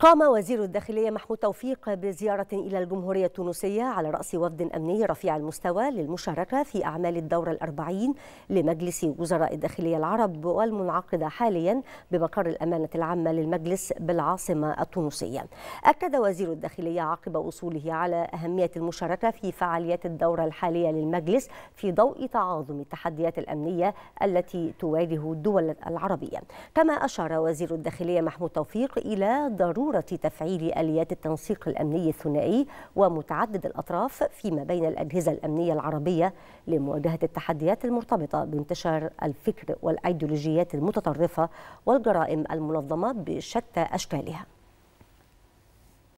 قام وزير الداخلية محمود توفيق بزيارة إلى الجمهورية التونسية على رأس وفد أمني رفيع المستوى للمشاركة في أعمال الدورة الأربعين لمجلس وزراء الداخلية العرب والمنعقدة حاليا بمقر الأمانة العامة للمجلس بالعاصمة التونسية أكد وزير الداخلية عقب وصوله على أهمية المشاركة في فعاليات الدورة الحالية للمجلس في ضوء تعاظم التحديات الأمنية التي تواجه الدول العربية كما أشار وزير الداخلية محمود توفيق إلى ضرورة ضروره تفعيل اليات التنسيق الامني الثنائي ومتعدد الاطراف فيما بين الاجهزه الامنيه العربيه لمواجهه التحديات المرتبطه بانتشار الفكر والايديولوجيات المتطرفه والجرائم المنظمه بشتى اشكالها